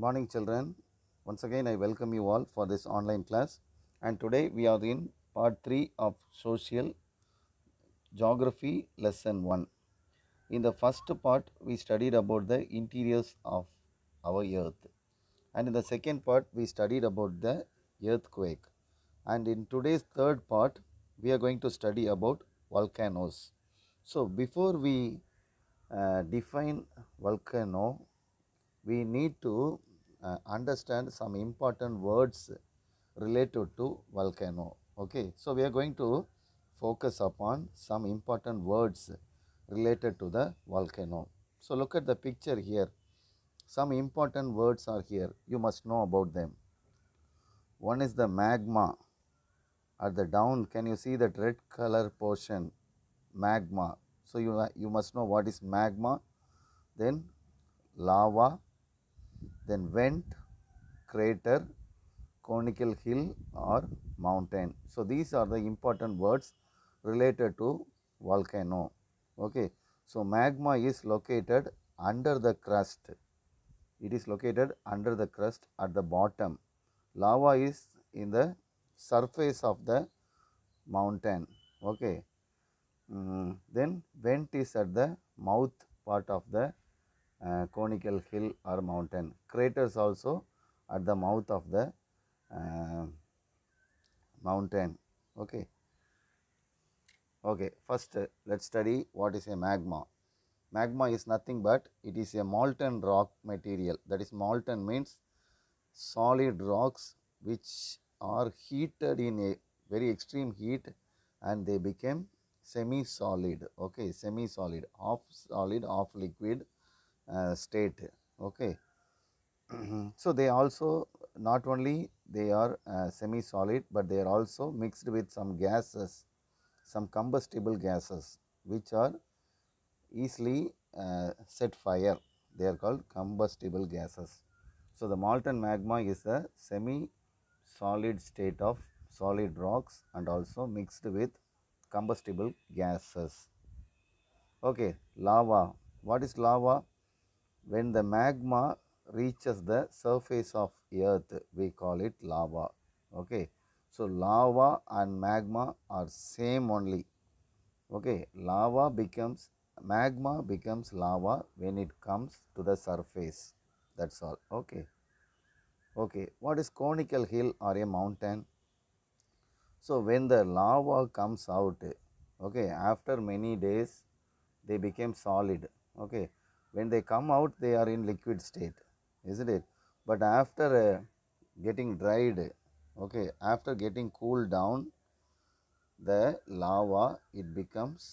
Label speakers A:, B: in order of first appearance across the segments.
A: Good morning children. Once again I welcome you all for this online class and today we are in part 3 of social geography lesson 1. In the first part we studied about the interiors of our earth and in the second part we studied about the earthquake and in today's third part we are going to study about volcanoes. So before we uh, define volcano we need to uh, understand some important words related to volcano. Okay, so we are going to focus upon some important words related to the volcano. So look at the picture here. Some important words are here. You must know about them. One is the magma. At the down, can you see that red color portion? Magma. So you, you must know what is magma. Then lava, then vent crater conical hill or mountain so these are the important words related to volcano okay so magma is located under the crust it is located under the crust at the bottom lava is in the surface of the mountain okay mm, then vent is at the mouth part of the uh, conical hill or mountain. Craters also at the mouth of the uh, mountain. Okay. Okay, first uh, let's study what is a magma. Magma is nothing but it is a molten rock material. That is molten means solid rocks which are heated in a very extreme heat and they became semi-solid. Okay, semi-solid, half solid, half liquid uh, state okay mm-hmm. so they also not only they are uh, semi solid but they are also mixed with some gases some combustible gases which are easily uh, set fire they are called combustible gases so the molten magma is a semi solid state of solid rocks and also mixed with combustible gases. Okay, lava. What is lava? when the magma reaches the surface of earth we call it lava okay so lava and magma are same only okay lava becomes magma becomes lava when it comes to the surface that's all okay okay what is conical hill or a mountain so when the lava comes out okay after many days they became solid okay when they come out they are in liquid state isn't it but after uh, getting dried okay after getting cooled down the lava it becomes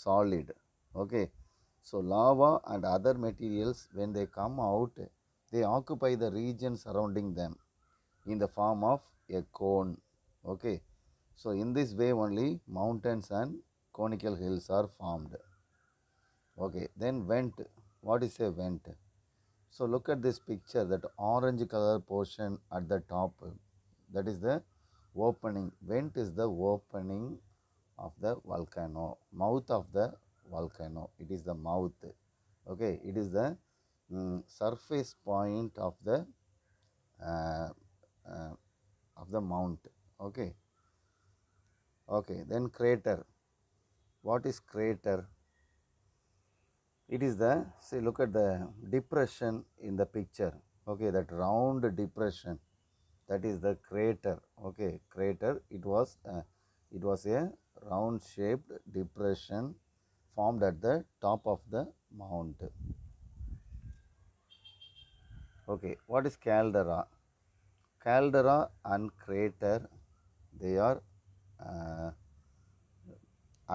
A: solid okay so lava and other materials when they come out they occupy the region surrounding them in the form of a cone okay so in this way only mountains and conical hills are formed Okay, then vent. What is a vent? So look at this picture, that orange color portion at the top, that is the opening. Vent is the opening of the volcano, mouth of the volcano. It is the mouth. Okay, it is the um, surface point of the uh, uh, of the mount. Okay. Okay, then crater. What is crater? it is the see look at the depression in the picture okay that round depression that is the crater okay crater it was uh, it was a round shaped depression formed at the top of the mount okay what is caldera caldera and crater they are uh,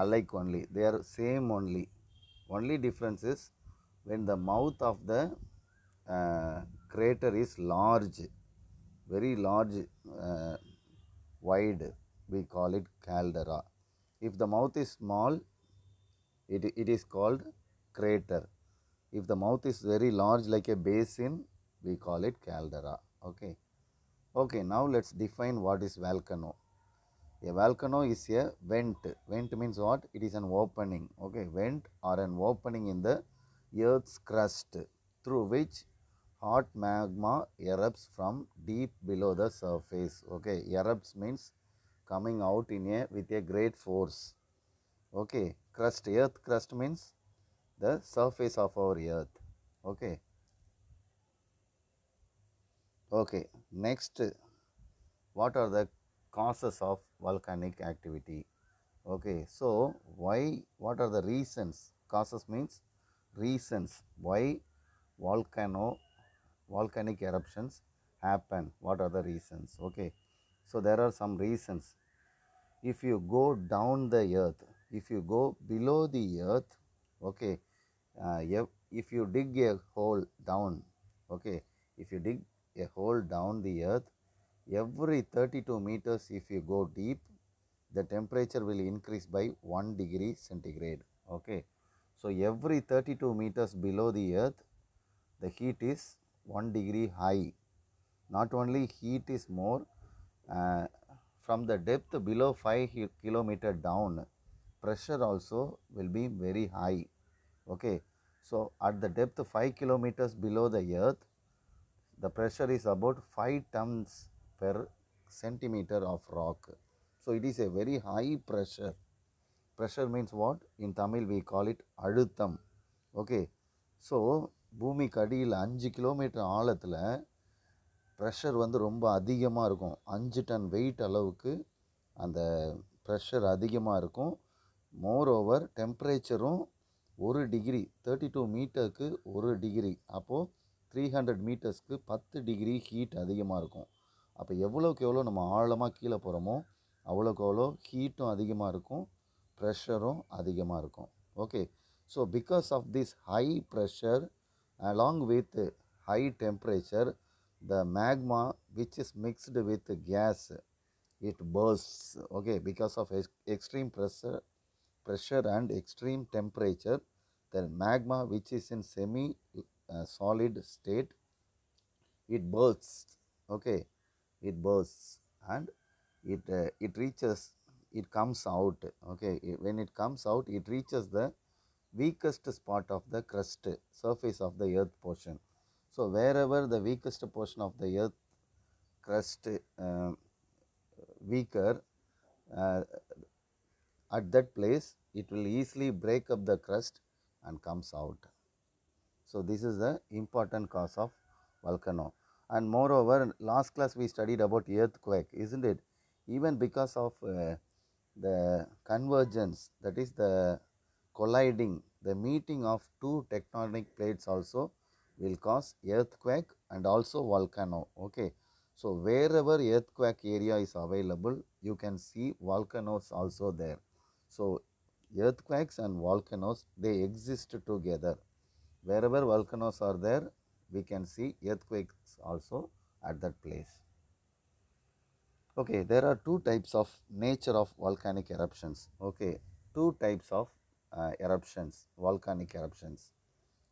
A: alike only they are same only only difference is when the mouth of the uh, crater is large, very large, uh, wide, we call it caldera. If the mouth is small, it, it is called crater. If the mouth is very large like a basin, we call it caldera. Okay. Okay, now let's define what is volcano. A volcano is a vent. Vent means what? It is an opening. Okay, vent or an opening in the earth's crust through which hot magma erupts from deep below the surface. Okay, erupts means coming out in a with a great force. Okay, crust, earth crust means the surface of our earth. Okay. Okay, next, what are the causes of volcanic activity. Okay, so why, what are the reasons? Causes means reasons why volcano, volcanic eruptions happen. What are the reasons? Okay, so there are some reasons. If you go down the earth, if you go below the earth, okay, uh, if, if you dig a hole down, okay, if you dig a hole down the earth, every 32 meters if you go deep the temperature will increase by 1 degree centigrade okay so every 32 meters below the earth the heat is 1 degree high not only heat is more uh, from the depth below 5 kilometer down pressure also will be very high okay so at the depth 5 kilometers below the earth the pressure is about 5 tons per centimetre of rock. So it is a very high pressure pressure means what in Tamil we call it அழுத்தம் okay so பூமிக்கு அடியில் அஞ்சு kilometre ஆழத்தில் pressure வந்து ரொம்ப அதிகமாக இருக்கும் அஞ்சு டன் வெயிட் அளவுக்கு அந்த ப்ரெஷர் அதிகமாக இருக்கும் மோர் ஓவர் டெம்ப்ரேச்சரும் ஒரு டிகிரி தேர்ட்டி டூ மீட்டருக்கு ஒரு டிகிரி அப்போது த்ரீ ஹண்ட்ரட் மீட்டர்ஸ்க்கு பத்து டிகிரி ஹீட் அதிகமாக இருக்கும் அப்போ எவ்வளோக்கு எவ்வளோ நம்ம ஆழமாக கீழே போகிறோமோ அவ்வளோக்கு அவ்வளோ ஹீட்டும் அதிகமாக இருக்கும் ப்ரெஷரும் அதிகமாக இருக்கும் okay so because of this high pressure along with high temperature the magma which is mixed with gas it bursts okay because of ex extreme pressure pressure and extreme temperature the magma which is in semi solid state it bursts okay it bursts and it uh, it reaches it comes out okay when it comes out it reaches the weakest spot of the crust surface of the earth portion so wherever the weakest portion of the earth crust uh, weaker uh, at that place it will easily break up the crust and comes out so this is the important cause of volcano and moreover, last class we studied about earthquake, isn't it? Even because of uh, the convergence, that is the colliding, the meeting of two tectonic plates also will cause earthquake and also volcano, okay? So, wherever earthquake area is available, you can see volcanoes also there. So, earthquakes and volcanoes, they exist together. Wherever volcanoes are there, we can see earthquakes also at that place. Okay, there are two types of nature of volcanic eruptions. Okay, two types of uh, eruptions, volcanic eruptions.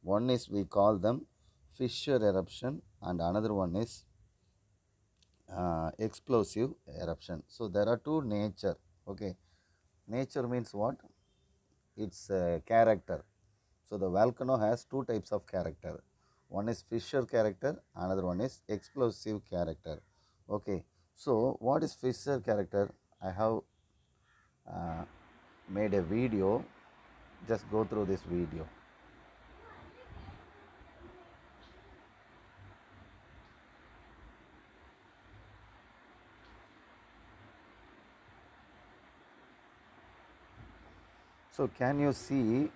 A: One is we call them fissure eruption and another one is uh, explosive eruption. So, there are two nature. Okay, nature means what? Its character. So, the volcano has two types of character one is fissure character another one is explosive character okay so what is fissure character i have uh, made a video just go through this video so can you see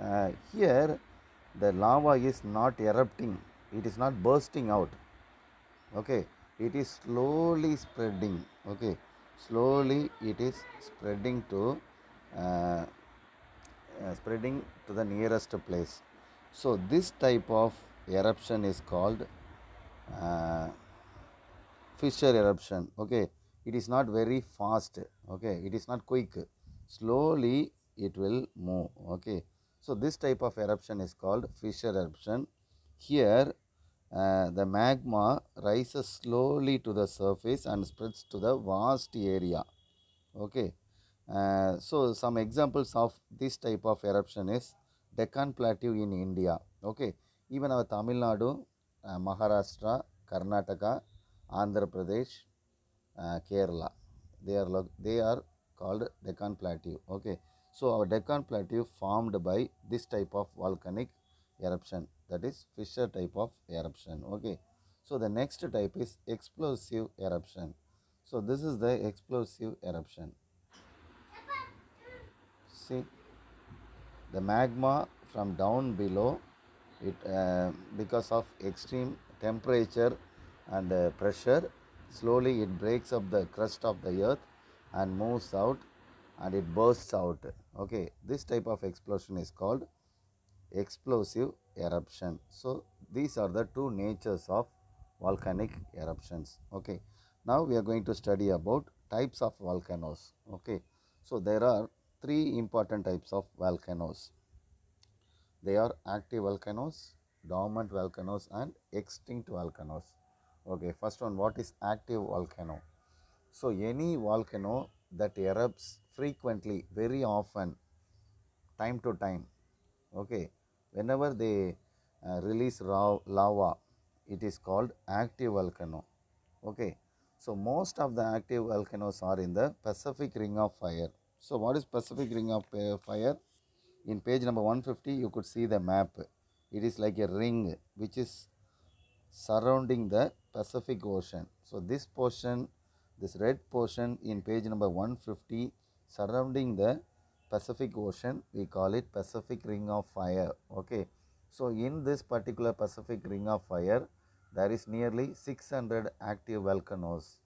A: uh, here the lava is not erupting, it is not bursting out. Okay, it is slowly spreading. Okay, slowly it is spreading to uh, uh, spreading to the nearest place. So this type of eruption is called uh, fissure eruption. Okay, it is not very fast. Okay, it is not quick. Slowly it will move. Okay, so this type of eruption is called fissure eruption. Here uh, the magma rises slowly to the surface and spreads to the vast area. Okay. Uh, so some examples of this type of eruption is Deccan Plateau in India. Okay. Even our Tamil Nadu, uh, Maharashtra, Karnataka, Andhra Pradesh, uh, Kerala. They are, they are called Deccan Plateau. Okay. So our Deccan Plateau formed by this type of volcanic eruption that is fissure type of eruption. Okay. So the next type is explosive eruption. So this is the explosive eruption. See the magma from down below it uh, because of extreme temperature and uh, pressure slowly it breaks up the crust of the earth and moves out and it bursts out okay this type of explosion is called explosive eruption so these are the two natures of volcanic eruptions okay now we are going to study about types of volcanoes okay so there are three important types of volcanoes they are active volcanoes dormant volcanoes and extinct volcanoes okay first one what is active volcano so any volcano that erupts frequently, very often, time to time. Okay, whenever they uh, release raw lava, it is called active volcano. Okay, so most of the active volcanoes are in the Pacific Ring of Fire. So what is Pacific Ring of uh, Fire? In page number 150, you could see the map. It is like a ring which is surrounding the Pacific Ocean. So this portion, this red portion in page number 150 surrounding the Pacific Ocean. We call it Pacific Ring of Fire. Okay. So, in this particular Pacific Ring of Fire, there is nearly 600 active volcanoes.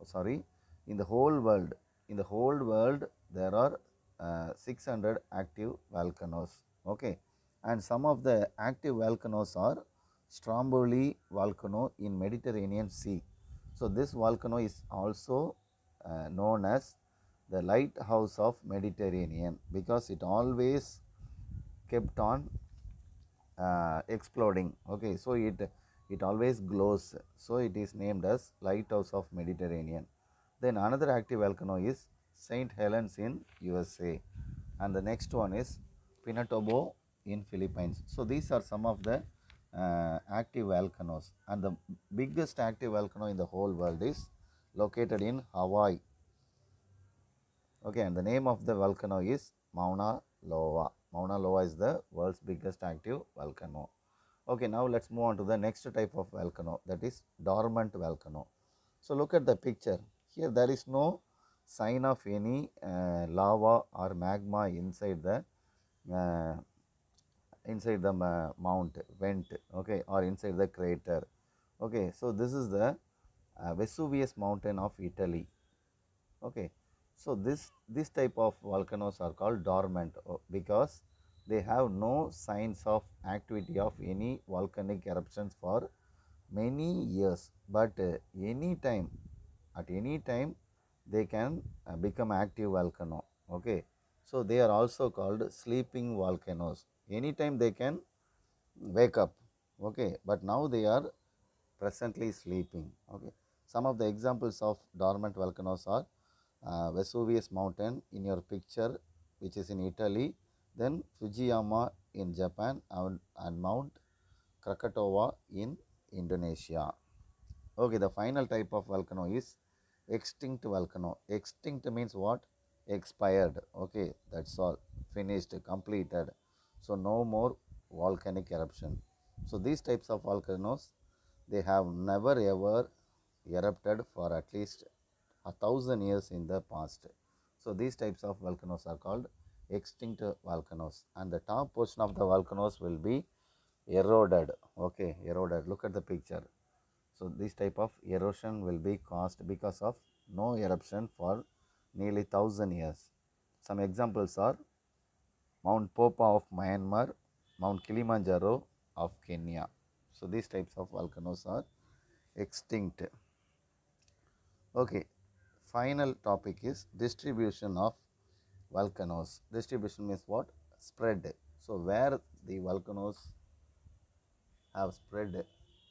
A: Oh, sorry, in the whole world, in the whole world, there are uh, 600 active volcanoes. Okay. And some of the active volcanoes are Stromboli volcano in Mediterranean Sea. So, this volcano is also uh, known as the lighthouse of Mediterranean because it always kept on uh, exploding. Okay, so it it always glows. So it is named as lighthouse of Mediterranean. Then another active volcano is Saint Helens in USA, and the next one is Pinatubo in Philippines. So these are some of the uh, active volcanoes, and the biggest active volcano in the whole world is located in Hawaii Okay, and the name of the volcano is Mauna Loa. Mauna Loa is the world's biggest active volcano. Okay, now let's move on to the next type of volcano that is dormant volcano. So, look at the picture. Here there is no sign of any uh, lava or magma inside the uh, inside the uh, mount vent okay or inside the crater okay so this is the uh, vesuvius mountain of italy okay so, this, this type of volcanoes are called dormant uh, because they have no signs of activity of any volcanic eruptions for many years, but uh, any time at any time they can uh, become active volcano. Okay. So, they are also called sleeping volcanoes. Anytime they can wake up, okay, but now they are presently sleeping. Okay. Some of the examples of dormant volcanoes are uh, Vesuvius mountain in your picture which is in Italy, then Fujiyama in Japan and, and Mount Krakatoa in Indonesia. Okay, the final type of volcano is extinct volcano. Extinct means what? Expired. Okay, that's all. Finished, completed. So, no more volcanic eruption. So, these types of volcanoes, they have never ever erupted for at least a thousand years in the past. So these types of volcanoes are called extinct volcanoes and the top portion of the volcanoes will be eroded. Okay, eroded. Look at the picture. So this type of erosion will be caused because of no eruption for nearly thousand years. Some examples are Mount Popa of Myanmar, Mount Kilimanjaro of Kenya. So these types of volcanoes are extinct. Okay, final topic is distribution of volcanoes. Distribution means what? Spread. So, where the volcanoes have spread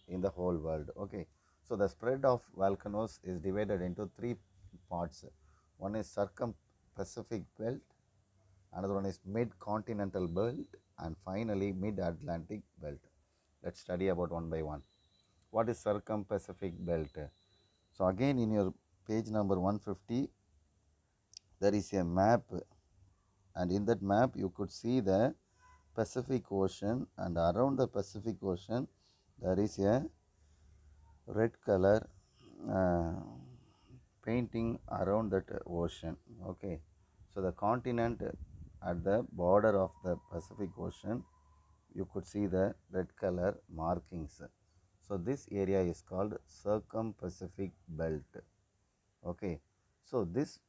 A: in the whole world. Okay. So, the spread of volcanoes is divided into three parts. One is circum-Pacific belt, another one is mid-continental belt and finally mid-Atlantic belt. Let's study about one by one. What is circum-Pacific belt? So, again in your page number 150 there is a map and in that map you could see the Pacific Ocean and around the Pacific Ocean there is a red color uh, painting around that ocean okay so the continent at the border of the Pacific Ocean you could see the red color markings so this area is called circum Pacific belt okay so this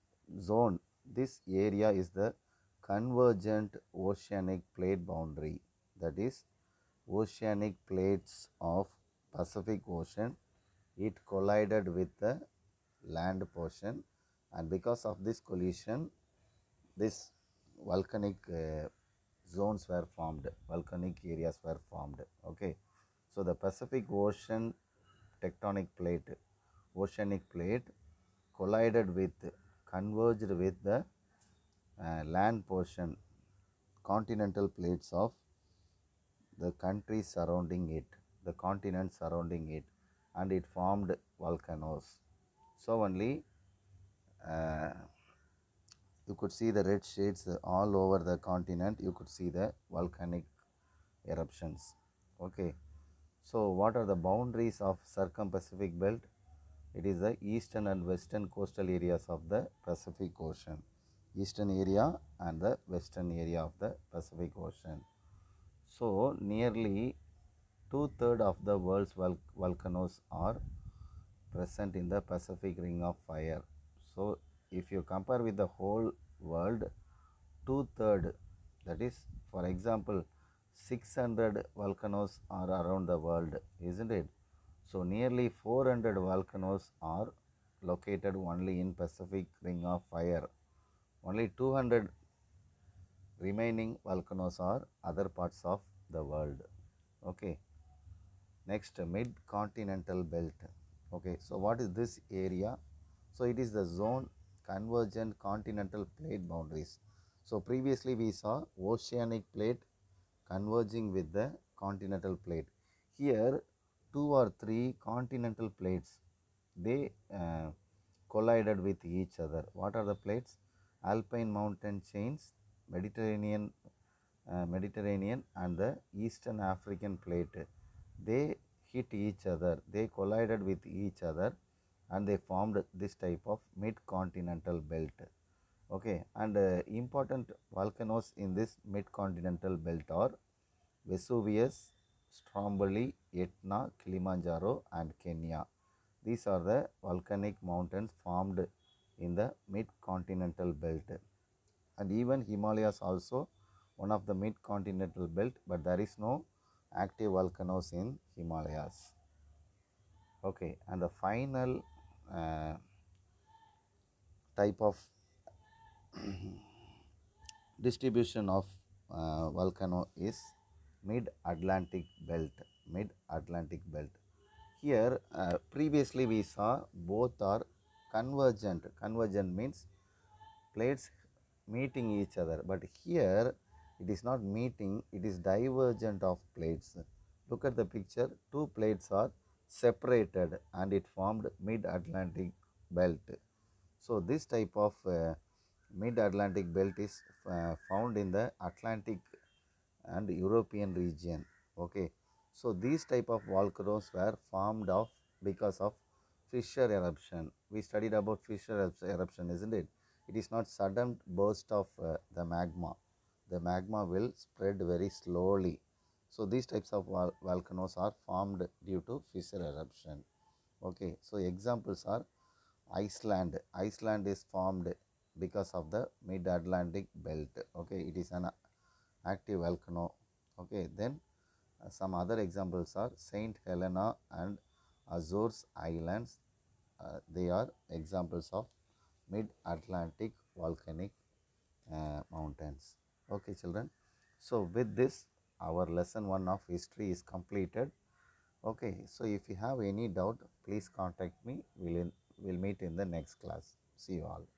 A: zone this area is the convergent oceanic plate boundary that is oceanic plates of Pacific Ocean it collided with the land portion and because of this collision this volcanic uh, zones were formed volcanic areas were formed okay so the Pacific Ocean tectonic plate oceanic plate collided with, converged with the uh, land portion, continental plates of the countries surrounding it, the continents surrounding it, and it formed volcanoes. So only uh, you could see the red shades all over the continent, you could see the volcanic eruptions. Okay, so what are the boundaries of circum-Pacific belt? It is the eastern and western coastal areas of the Pacific Ocean. Eastern area and the western area of the Pacific Ocean. So, nearly two-thirds of the world's vol volcanoes are present in the Pacific Ring of Fire. So, if you compare with the whole world, two-thirds, that is, for example, 600 volcanoes are around the world, isn't it? So nearly 400 volcanoes are located only in Pacific Ring of Fire. Only 200 remaining volcanoes are other parts of the world. Okay. Next, mid-continental belt. Okay, so what is this area? So it is the zone convergent continental plate boundaries. So previously we saw oceanic plate converging with the continental plate. Here two or three continental plates. They uh, collided with each other. What are the plates? Alpine mountain chains, Mediterranean, uh, Mediterranean and the Eastern African plate. They hit each other. They collided with each other and they formed this type of mid-continental belt. Okay, and uh, important volcanoes in this mid-continental belt are Vesuvius, Stromboli, Etna, Kilimanjaro and Kenya. These are the volcanic mountains formed in the mid-continental belt. And even Himalayas also one of the mid-continental belt but there is no active volcanoes in Himalayas. Okay and the final uh, type of distribution of uh, volcano is mid-Atlantic belt, mid-Atlantic belt. Here uh, previously we saw both are convergent, convergent means plates meeting each other but here it is not meeting, it is divergent of plates. Look at the picture, two plates are separated and it formed mid-Atlantic belt. So this type of uh, mid-Atlantic belt is uh, found in the Atlantic and European region. Okay, so these type of volcanoes were formed of because of fissure eruption. We studied about fissure eruption, isn't it? It is not sudden burst of uh, the magma. The magma will spread very slowly. So these types of vol volcanoes are formed due to fissure eruption. Okay, so examples are Iceland. Iceland is formed because of the mid-Atlantic belt. Okay, it is an active volcano okay then uh, some other examples are saint helena and azores islands uh, they are examples of mid atlantic volcanic uh, mountains okay children so with this our lesson 1 of history is completed okay so if you have any doubt please contact me we'll we'll meet in the next class see you all